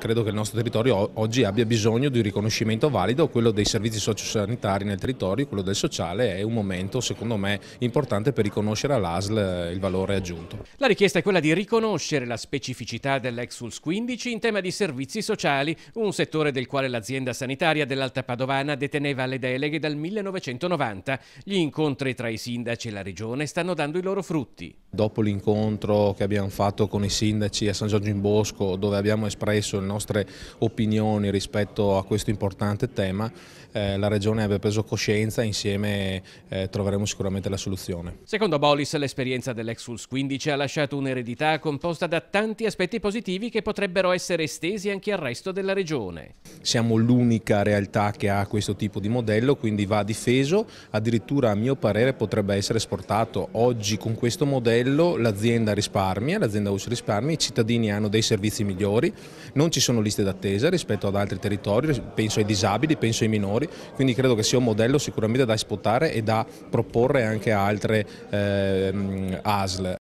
Credo che il nostro territorio oggi abbia bisogno di un riconoscimento valido, quello dei servizi sociosanitari nel territorio, quello del sociale è un momento secondo me importante per riconoscere all'ASL eh, il valore aggiunto. La richiesta è quella di riconoscere la specificità dell'Exuls 15 in tema di servizi sociali, un settore del quale l'azienda sanitaria dell'Alta Padovana deteneva le deleghe dal 1990. Gli incontri tra i sindaci e la regione stanno dando i loro frutti. Dopo l'incontro che abbiamo fatto con i sindaci a San Giorgio in Bosco, dove abbiamo espresso il nostre opinioni rispetto a questo importante tema, eh, la Regione abbia preso coscienza e insieme eh, troveremo sicuramente la soluzione. Secondo Bolis l'esperienza dell'Exfulls 15 ha lasciato un'eredità composta da tanti aspetti positivi che potrebbero essere estesi anche al resto della Regione. Siamo l'unica realtà che ha questo tipo di modello, quindi va difeso, addirittura a mio parere potrebbe essere esportato. Oggi con questo modello l'azienda risparmia, l'azienda US risparmia, i cittadini hanno dei servizi migliori, non ci ci sono liste d'attesa rispetto ad altri territori, penso ai disabili, penso ai minori, quindi credo che sia un modello sicuramente da esportare e da proporre anche a altre eh, ASL.